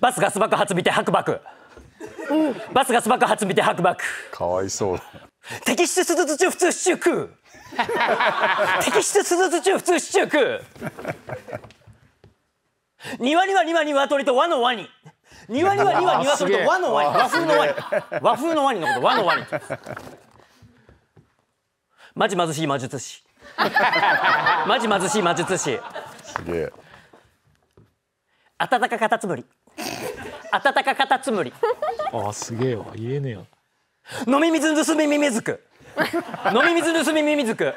バスガス爆発見て白爆、うん、バスガス爆発見て白爆かわいそう摘出手術中普通シチュー食う摘出中普通シチュー食う庭には鶏と和のワニ庭には2割鶏と和のワニ和風のワニ和風のワニのこと和のワニマジ貧しい魔術師マジ貧しい魔術師すげえ暖かカタツムリ温かかたつむり。あすげえわ言えねえよ飲み水盗みミミズク飲み水盗みミミズク